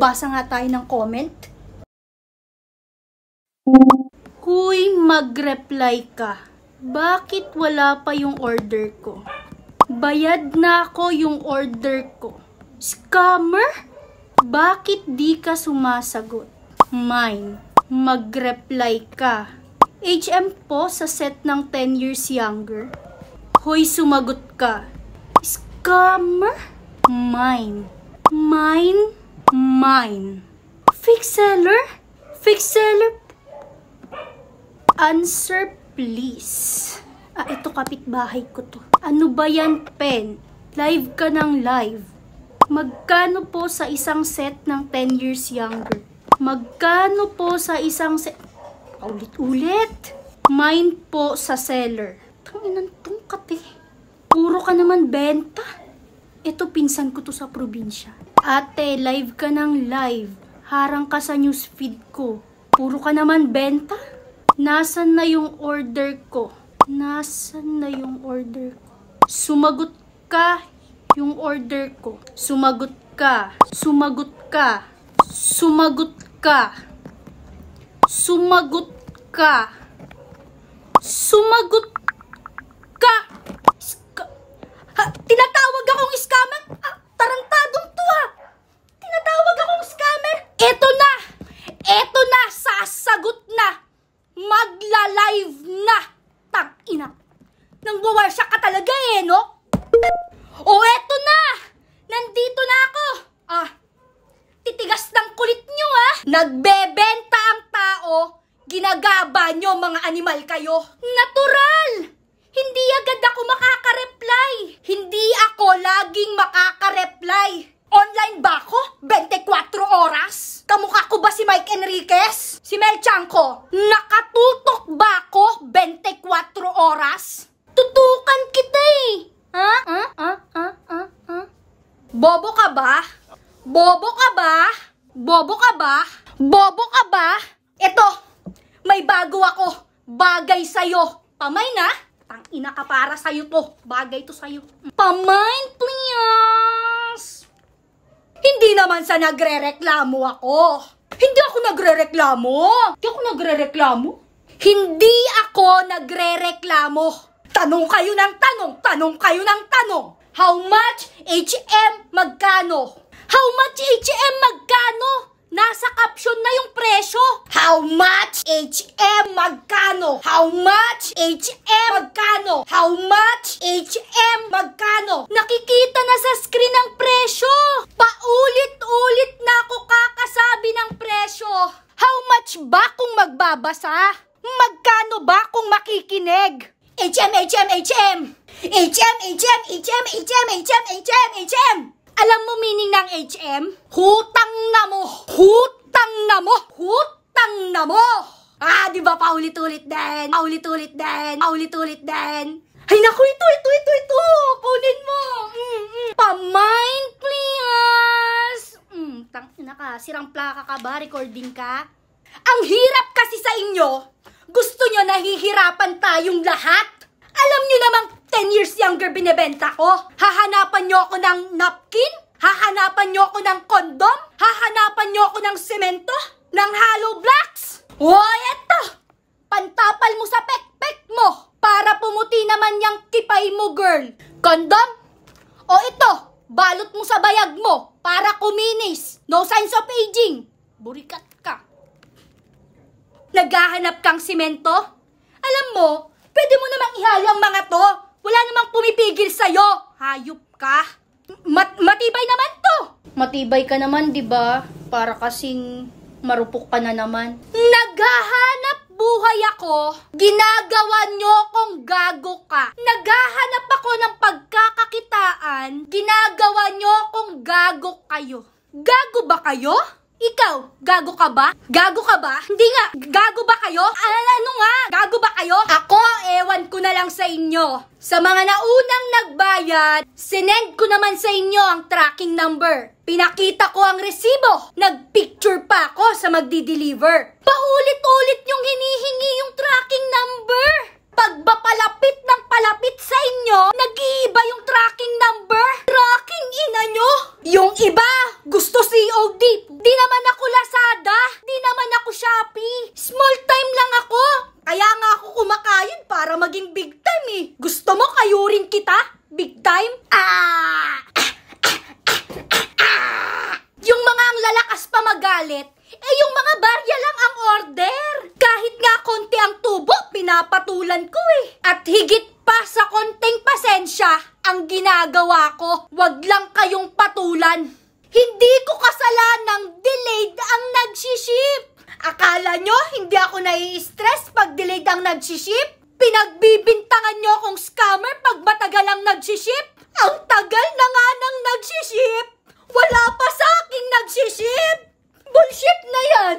Basa nga tayo ng comment. mag-reply ka. Bakit wala pa yung order ko? Bayad na ako yung order ko. Scammer? Bakit di ka sumasagot? Mine, mag-reply ka. HM po sa set ng 10 years younger. Hoy, sumagot ka. Scammer? Mine. Mine? Mine. Fix seller? Fix seller Answer please. Ah, ito kapitbahay ko to. Ano ba yan, Pen? Live ka ng live. Magkano po sa isang set ng 10 years younger? Magkano po sa isang set? Ulit-ulit. Mine po sa seller. Tanginan tong kate. Puro ka naman benta. Ito pinsan ko to sa probinsya. Ate, live ka ng live. Harang ka sa newsfeed ko. Puro ka naman benta. Nasaan na yung order ko? Nasaan na yung order ko? Sumagot ka yung order ko. Sumagot ka. Sumagot ka. Sumagot ka. Sumagot ka. Sumagot Nagbebenta ang tao, ginagaba nyo mga animal kayo. Natural! Hindi agad ako makaka-reply. Hindi ako laging makaka-reply. Online ba ako? 24 oras? Kamukha ko ba si Mike Enriquez? Si Mel Chanko? Nakatutok ba ako 24 oras? Tutukan kita eh! Ha? Ha? Ha? Ha? Ha? Bobo ka ba? Bobo ka ba? Bobo ka ba? Bobo ka ba? Ito, may bago ako. Bagay sa'yo. Pamay na. Tang ina ka para sa'yo to. Bagay to sa'yo. Pamain, please. Hindi naman sa nagre-reklamo ako. Hindi ako nagre-reklamo. Hindi ako nagre-reklamo. Hindi ako nagre-reklamo. Tanong kayo ng tanong, tanong kayo ng tanong. How much? HM magkano? How much HM magkano? Nasa caption na yung presyo. How much HM magkano? How much HM magkano? How much HM magkano? Nakikita na sa screen ang presyo. Paulit-ulit na ako kakasabi ng presyo. How much ba kung magbabasa? Magkano ba kung makikinig? HM, HM, HM! HM, HM, HM, HM, HM, HM, HM! Alam mo meaning ng HM? Hutang na mo! Hutang na mo! Hutang na mo! Ah, di ba paulit-ulit din? Paulit-ulit din? Paulit-ulit din? Ay, naku, ito, ito, ito, ito! Kunin mo! Mm, mm. Pamind, please! Mm, tang, ina ka, sirang plaka ka ba? Recording ka? Ang hirap kasi sa inyo! Gusto nyo nahihirapan tayong lahat! 10 years younger binebenta ko? Hahanapan niyo ako ng napkin? Hahanapan niyo ako ng kondom? Hahanapan niyo ako ng semento? Ng hollow blocks? O eto! Pantapal mo sa pekpek mo para pumuti naman yung kipay mo, girl. Kondom? O ito, balot mo sa bayag mo para kuminis. No signs of aging. Burikat ka. Naghahanap kang simento? Alam mo, pwede mo namang ihalo ang mga to. Wala namang pumipigil sa'yo! Hayop ka! Mat matibay naman to! Matibay ka naman, di ba? Para kasing marupok ka na naman. Naghahanap buhay ako, ginagawa nyo kong gago ka. Naghahanap ako ng pagkakakitaan, ginagawa nyo kong gago kayo. Gago ba kayo? Ikaw, gago ka ba? Gago ka ba? Hindi nga, gago ba kayo? Ah, ano nga, gago ba kayo? Ako, ewan ko na lang sa inyo. Sa mga naunang nagbayad, sinend ko naman sa inyo ang tracking number. Pinakita ko ang resibo. Nagpicture pa ako sa magdi-deliver. Paulit-ulit yung hinihingi yung tracking number. Pagbapalapit ng palapit sa inyo, nag galit, eh yung mga barya lang ang order. Kahit nga konti ang tubo, pinapatulan ko eh. At higit pa sa konting pasensya, ang ginagawa ko, wag lang kayong patulan. Hindi ko kasalanang delayed ang nagsiship. Akala nyo hindi ako nai-stress pag delayed ang nagsiship? Pinagbibintangan nyo akong scammer pag matagal ang nagsiship? Ang tagal na nga ng nagsiship! Wala pa sa aking nagsiship! Bullshit na yan!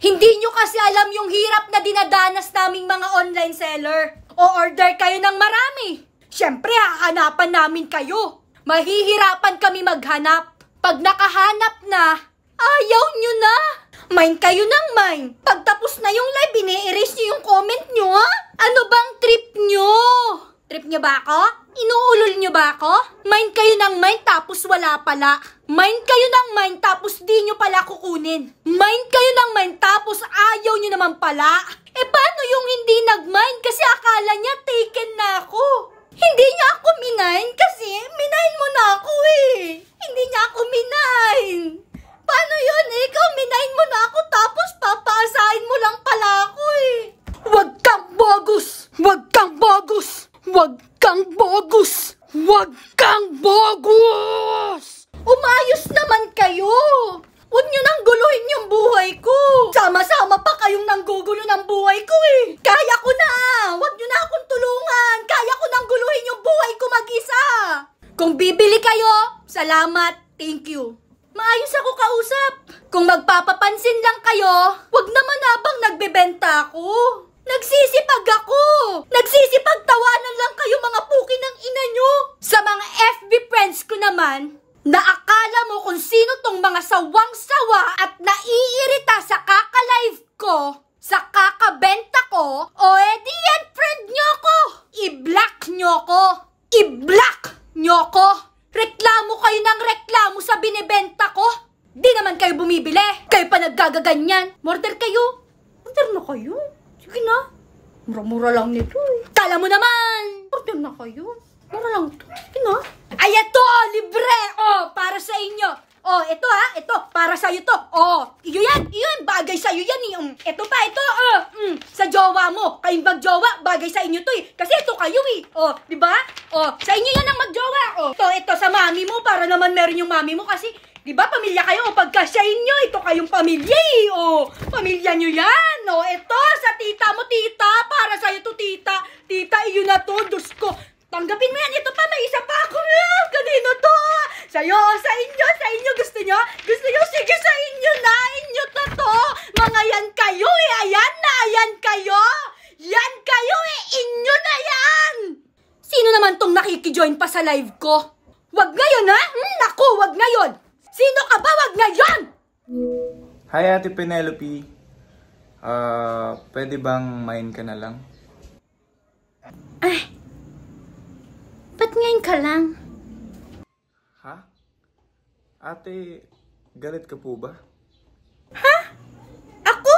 Hindi nyo kasi alam yung hirap na dinadanas naming mga online seller. O order kayo ng marami. Siyempre, hahanapan namin kayo. Mahihirapan kami maghanap. Pag nakahanap na, ayaw nyo na. Mine kayo ng mine. Pagtapos na yung live, bine-erase nyo yung comment nyo, ha? Ano bang trip nyo? Trip niyo ba ako? Inuulol niyo ba ako? Mind kayo ng mind tapos wala pala. Mind kayo ng mind tapos di niyo pala kukunin. Mind kayo ng mind tapos ayaw niyo naman pala. E paano yung hindi nag-mind kasi akala niya taken na ako? Hindi niya ako minain kasi minain mo na ako eh. Hindi niya ako minain. Paano yun? Eh? Ikaw minain mo na ako tapos papasahin mo lang pala ako eh. Huwag kang bogus! Huwag kang bogus! Huwag kang bogus! Huwag kang bogus! Umayos naman kayo! Huwag nyo nang guluhin yung buhay ko! Sama-sama pa kayong nanggugulo ng buhay ko eh! Kaya ko na! Huwag nyo na akong tulungan! Kaya ko nang guluhin yung buhay ko mag-isa! Kung bibili kayo, salamat, thank you. Maayos ako kausap. Kung magpapapansin lang kayo, wag naman abang nagbebenta ako. Nagsisipag ako. ninyo ko! Reklamo kayo ng reklamo sa binibenta ko! Di naman kayo bumibili! Kayo pa naggagaganyan! Murder kayo! Murder na kayo! Sige na! Mura-mura lang nito eh. Kala mo naman! Murder na kayo! Mura lang to. Sige na! Ay, ito! Libre! Oh, para sa inyo! Oh, ito ha, ito, para sa iyo to. Oh, iyo yan, iyo yun, bagay sa iyo yan eh. Um, ito pa, ito, uh, oh, um, mm, sa jowa mo. Kayong magjowa, bagay sa inyo to eh. Kasi ito kayo eh. Oh, di ba? Oh, sa inyo yan ang magjowa. Oh, ito, ito sa mami mo, para naman meron yung mami mo kasi Di ba, pamilya kayo? O oh, pagka siya inyo, ito kayong pamilya eh. O, oh, pamilya nyo yan. O, ito, sa tita mo, tita. Para sa'yo to, tita. Tita, iyo na to. Diyos ko, Tanggapin mo yan. Ito pa, may isa pa ako. Kanino to? Sa'yo, sa inyo, sa inyo. Gusto nyo? Gusto nyo? Sige, sa inyo na. Inyo na to. Mga yan kayo eh. Ayan na, ayan kayo. Yan kayo eh. Inyo na yan. Sino naman tong nakikijoin pa sa live ko? Wag ngayon ha? Hmm, naku, wag ngayon. Sino ka ba? Wag ngayon! Hi, Ate Penelope. Ah, uh, pwede bang main ka na lang? Ay, Ba't ngayon ka lang? Ha? Ate, galit ka po ba? Ha? Ako?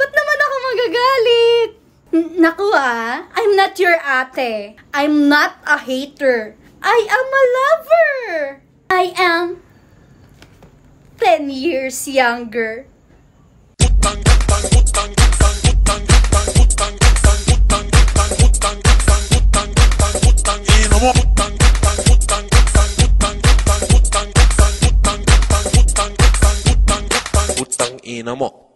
Ba't naman ako magagalit? Naku ah, I'm not your ate. I'm not a hater. I am a lover. I am 10 years younger. Putang ina mo.